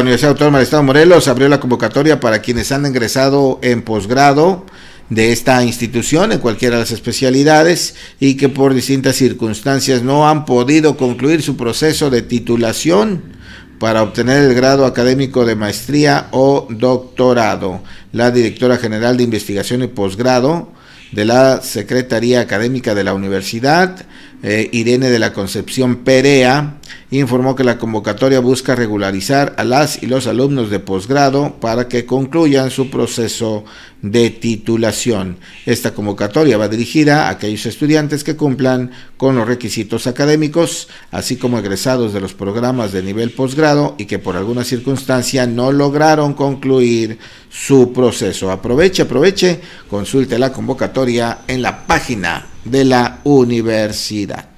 la Universidad Autónoma del Estado Morelos abrió la convocatoria para quienes han ingresado en posgrado de esta institución en cualquiera de las especialidades y que por distintas circunstancias no han podido concluir su proceso de titulación para obtener el grado académico de maestría o doctorado. La directora general de investigación y posgrado de la Secretaría Académica de la Universidad, eh, Irene de la Concepción Perea, informó que la convocatoria busca regularizar a las y los alumnos de posgrado para que concluyan su proceso de titulación. Esta convocatoria va dirigida a aquellos estudiantes que cumplan con los requisitos académicos, así como egresados de los programas de nivel posgrado y que por alguna circunstancia no lograron concluir su proceso. Aproveche, aproveche, consulte la convocatoria en la página de la universidad.